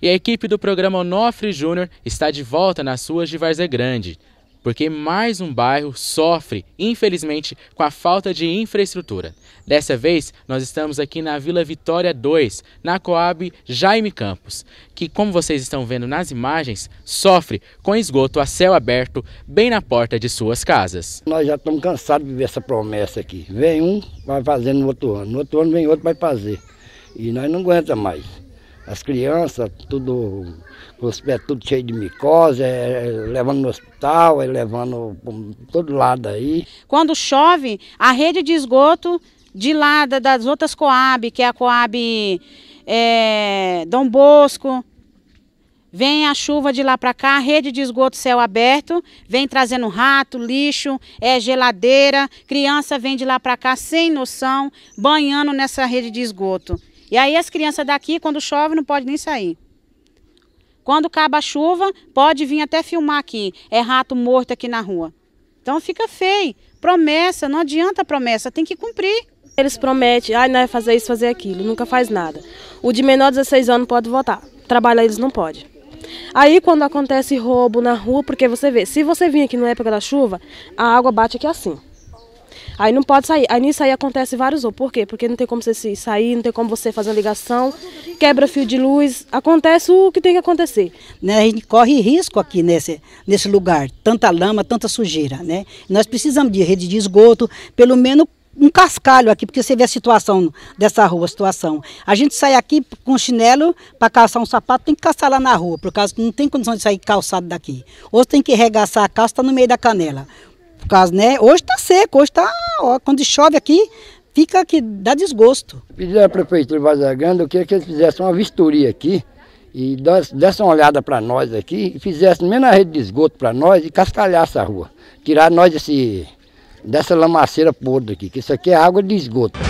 E a equipe do programa Onofre Júnior está de volta nas ruas de Várzea Grande, porque mais um bairro sofre, infelizmente, com a falta de infraestrutura. Dessa vez, nós estamos aqui na Vila Vitória 2, na Coab Jaime Campos, que, como vocês estão vendo nas imagens, sofre com esgoto a céu aberto bem na porta de suas casas. Nós já estamos cansados de ver essa promessa aqui. Vem um, vai fazendo no outro ano, no outro ano vem outro, vai fazer. E nós não aguenta mais. As crianças, tudo, com os pés tudo cheio de micose, é, é, levando no hospital, é, levando por todo lado aí. Quando chove, a rede de esgoto de lá da, das outras Coab, que é a Coab é, Dom Bosco, Vem a chuva de lá para cá, rede de esgoto céu aberto, vem trazendo rato, lixo, é geladeira, criança vem de lá para cá sem noção, banhando nessa rede de esgoto. E aí as crianças daqui, quando chove, não pode nem sair. Quando acaba a chuva, pode vir até filmar aqui. É rato morto aqui na rua. Então fica feio. Promessa, não adianta promessa, tem que cumprir. Eles prometem, ah, não é fazer isso, fazer aquilo, nunca faz nada. O de menor de 16 anos pode votar, trabalhar eles não pode. Aí quando acontece roubo na rua, porque você vê, se você vir aqui na época da chuva, a água bate aqui assim. Aí não pode sair. Aí nisso aí acontece vários outros. Por quê? Porque não tem como você sair, não tem como você fazer uma ligação, quebra fio de luz. Acontece o que tem que acontecer. Né, a gente corre risco aqui nesse, nesse lugar. Tanta lama, tanta sujeira, né? Nós precisamos de rede de esgoto, pelo menos um cascalho aqui, porque você vê a situação dessa rua, a situação. A gente sai aqui com chinelo para calçar um sapato, tem que calçar lá na rua, por causa que não tem condição de sair calçado daqui. Hoje tem que regaçar a calça, tá no meio da canela. Por causa, né? Hoje está seco, hoje está hora. Quando chove aqui, fica que dá desgosto. Pediram à Prefeitura Vazagando, eu queria que eles fizessem uma vistoria aqui e dessem uma olhada para nós aqui e fizessem menos a rede de esgoto para nós e cascalhasse a rua. Tirar nós desse, dessa lamaceira podre aqui, que isso aqui é água de esgoto.